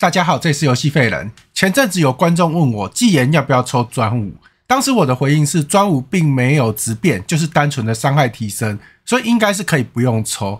大家好，这里是游戏废人。前阵子有观众问我，纪言要不要抽专武？当时我的回应是，专武并没有质变，就是单纯的伤害提升，所以应该是可以不用抽。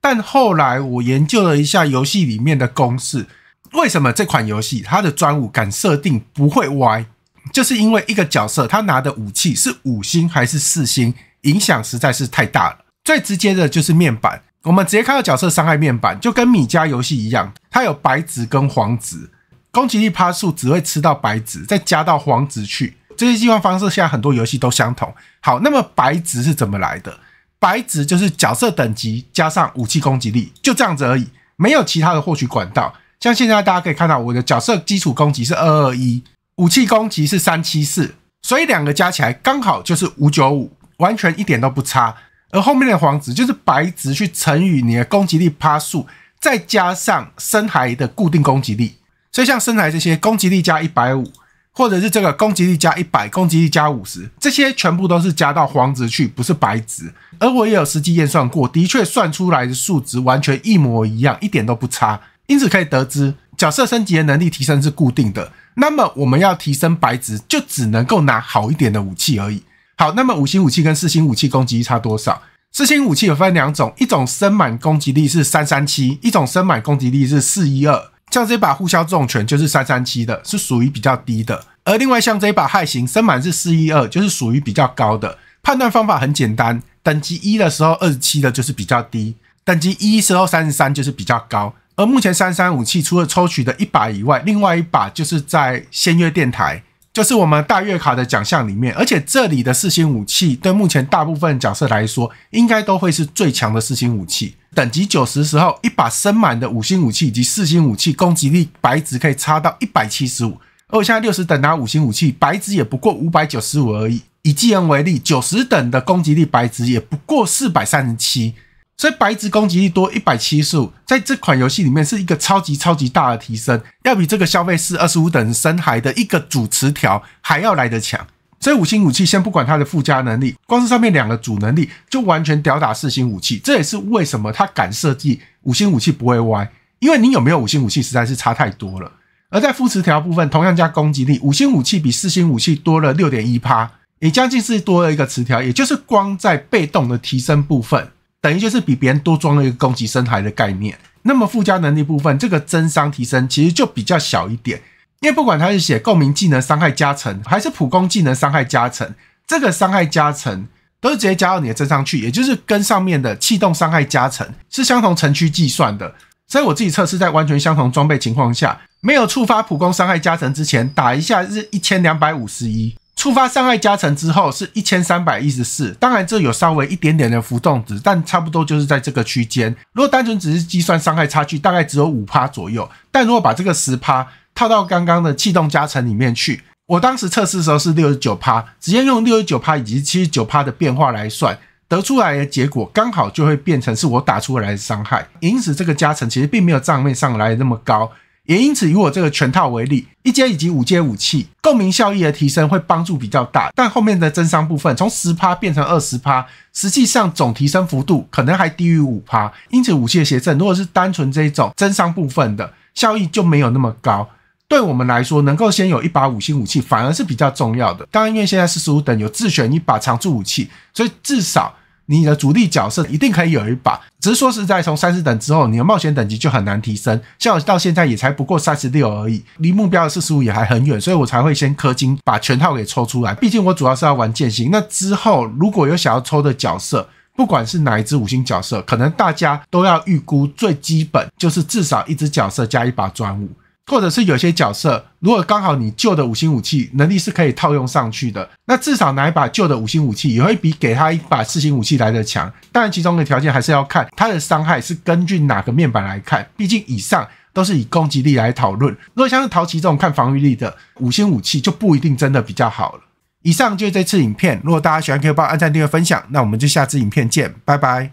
但后来我研究了一下游戏里面的公式，为什么这款游戏它的专武敢设定不会歪，就是因为一个角色他拿的武器是五星还是四星，影响实在是太大了。最直接的就是面板。我们直接看到角色伤害面板，就跟米加游戏一样，它有白值跟黄值，攻击力趴数只会吃到白值，再加到黄值去。这些计算方式现在很多游戏都相同。好，那么白值是怎么来的？白值就是角色等级加上武器攻击力，就这样子而已，没有其他的获取管道。像现在大家可以看到，我的角色基础攻击是二二一，武器攻击是三七四，所以两个加起来刚好就是五九五，完全一点都不差。而后面的黄值就是白值去乘以你的攻击力趴数，再加上深海的固定攻击力。所以像深海这些攻击力加一百五，或者是这个攻击力加一百、攻击力加五十，这些全部都是加到黄值去，不是白值。而我也有实际验算过，的确算出来的数值完全一模一样，一点都不差。因此可以得知，角色升级的能力提升是固定的。那么我们要提升白值，就只能够拿好一点的武器而已。好，那么五星武器跟四星武器攻击力差多少？四星武器有分两种，一种升满攻击力是三三七，一种升满攻击力是四一二。像这一把互相重拳就是三三七的，是属于比较低的；而另外像这一把害型升满是四一二，就是属于比较高的。判断方法很简单，等级一的时候二十七的就是比较低，等级一时候三十三就是比较高。而目前三三武器除了抽取的一把以外，另外一把就是在仙月电台。就是我们大月卡的奖项里面，而且这里的四星武器对目前大部分角色来说，应该都会是最强的四星武器。等级九十时候，一把升满的五星武器以及四星武器攻击力白值可以差到一百七十五。而我现在六十等拿五星武器，白值也不过五百九十五而已。以技能为例，九十等的攻击力白值也不过四百三十七。所以白值攻击力多一百七十五，在这款游戏里面是一个超级超级大的提升，要比这个消费是二十五等深海的一个主词条还要来得强。以五星武器先不管它的附加能力，光是上面两个主能力就完全吊打四星武器。这也是为什么他敢设计五星武器不会歪，因为你有没有五星武器实在是差太多了。而在副词条部分，同样加攻击力，五星武器比四星武器多了六点一趴，也将近是多了一个词条，也就是光在被动的提升部分。等于就是比别人多装了一个攻击深海的概念，那么附加能力部分，这个增伤提升其实就比较小一点，因为不管它是写共鸣技能伤害加成，还是普攻技能伤害加成，这个伤害加成都是直接加到你的增伤去，也就是跟上面的气动伤害加成是相同城区计算的，所以我自己测试在完全相同装备情况下，没有触发普攻伤害加成之前，打一下是一千两百五十一。触发伤害加成之后是一千三百一十四，当然这有稍微一点点的浮动值，但差不多就是在这个区间。如果单纯只是计算伤害差距，大概只有五趴左右。但如果把这个十趴套到刚刚的气动加成里面去，我当时测试的时候是六十九趴，直接用六十九趴以及七十九趴的变化来算得出来的结果，刚好就会变成是我打出来的伤害，因此这个加成其实并没有账面上来那么高。也因此，以我这个全套为例，一阶以及五阶武器共鸣效益的提升会帮助比较大，但后面的增伤部分从十趴变成二十趴，实际上总提升幅度可能还低于五趴。因此，武器的协正如果是单纯这一种增伤部分的效益就没有那么高。对我们来说，能够先有一把五星武器反而是比较重要的。当然，因为现在四十五等有自选一把常驻武器，所以至少。你的主力角色一定可以有一把，只是说是在从三十等之后，你的冒险等级就很难提升。像我到现在也才不过三十六而已，离目标的四十五也还很远，所以我才会先氪金把全套给抽出来。毕竟我主要是要玩剑心。那之后如果有想要抽的角色，不管是哪一支五星角色，可能大家都要预估最基本就是至少一支角色加一把专武。或者是有些角色，如果刚好你旧的五星武器能力是可以套用上去的，那至少拿一把旧的五星武器也会比给他一把四星武器来的强。当然，其中的条件还是要看他的伤害是根据哪个面板来看，毕竟以上都是以攻击力来讨论。如果像是陶奇这种看防御力的五星武器就不一定真的比较好了。以上就是这次影片，如果大家喜欢可以帮按赞订阅分享，那我们就下次影片见，拜拜。